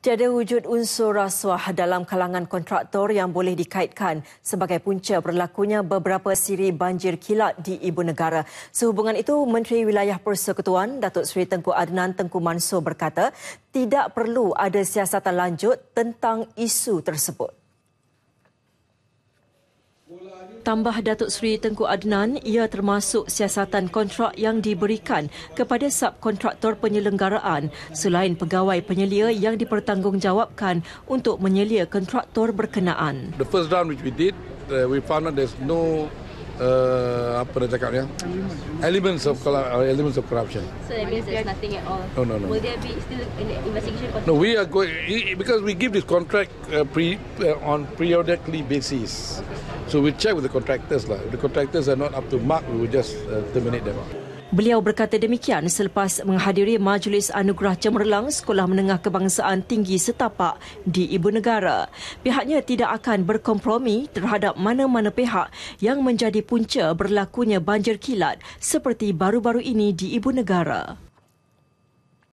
Tiada wujud unsur rasuah dalam kalangan kontraktor yang boleh dikaitkan sebagai punca berlakunya beberapa siri banjir kilat di ibu negara. Sehubungan itu, Menteri Wilayah Persekutuan Datuk Seri Tengku Adnan Tengku Mansur berkata, tidak perlu ada siasatan lanjut tentang isu tersebut. Tambah Datuk Seri Tengku Adnan, ia termasuk siasatan kontrak yang diberikan kepada subkontraktor penyelenggaraan selain pegawai penyelia yang dipertanggungjawabkan untuk menyelia kontraktor berkenaan. The first round which we did, uh, we found out there's no uh, apa dia cakap Elements of eh, elements of corruption. So that means there's nothing at all. No, no, no. Will there be still an investigation? No, we are going because we give this contract uh, pre uh, on periodically basis. Okay. So we check with the contractors lah. If the contractors are not up to mark, we will just uh, terminate them. Beliau berkata demikian selepas menghadiri Majlis Anugerah Cemerlang Sekolah Menengah Kebangsaan Tinggi Setapak di Ibu Negara. Pihaknya tidak akan berkompromi terhadap mana-mana pihak yang menjadi punca berlakunya banjir kilat seperti baru-baru ini di Ibu Negara.